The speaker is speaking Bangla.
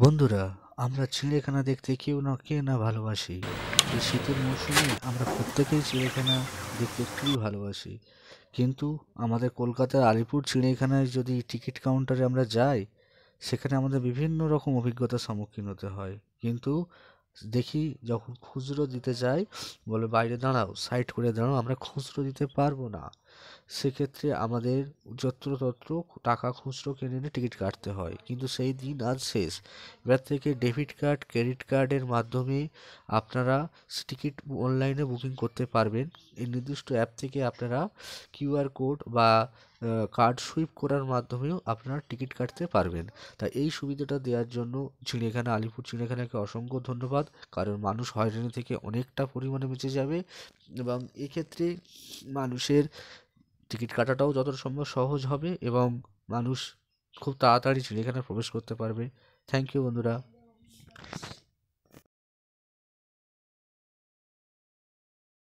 বন্ধুরা আমরা চিড়িয়াখানা দেখতে কেউ না কে না ভালোবাসি এই শীতের মৌসুমে আমরা প্রত্যেকেই চিড়িয়াখানা দেখতে খুবই ভালোবাসি কিন্তু আমাদের কলকাতার আলিপুর চিড়িয়াখানায় যদি টিকিট কাউন্টারে আমরা যাই সেখানে আমাদের বিভিন্ন রকম অভিজ্ঞতার সম্মুখীন হতে হয় কিন্তু দেখি যখন খুচরো দিতে যাই বলে বাইরে দাঁড়াও সাইড করে দাঁড়াও আমরা খুচরো দিতে পারবো না সেক্ষেত্রে আমাদের যত্রতত্র টাকা খুচরো কেনে এনে টিকিট কাটতে হয় কিন্তু সেই দিন আজ শেষ এবার থেকে ডেবিট কার্ড ক্রেডিট কার্ডের মাধ্যমে আপনারা টিকিট অনলাইনে বুকিং করতে পারবেন এই নির্দিষ্ট অ্যাপ থেকে আপনারা কিউআর কোড বা কার্ড সুইপ করার মাধ্যমেও আপনারা টিকিট কাটতে পারবেন তা এই সুবিধাটা দেওয়ার জন্য চিড়িয়াখানা আলিপুর চিড়িয়াখানাকে অসংখ্য ধন্যবাদ কারণ মানুষ হয়রানি থেকে অনেকটা পরিমাণে বেঁচে যাবে এবং এক্ষেত্রে মানুষের টিকিট কাটাটাও যতটা সম্ভব সহজ হবে এবং মানুষ খুব তাড়াতাড়ি চিড়িয়াখানায় প্রবেশ করতে পারবে থ্যাংক ইউ বন্ধুরা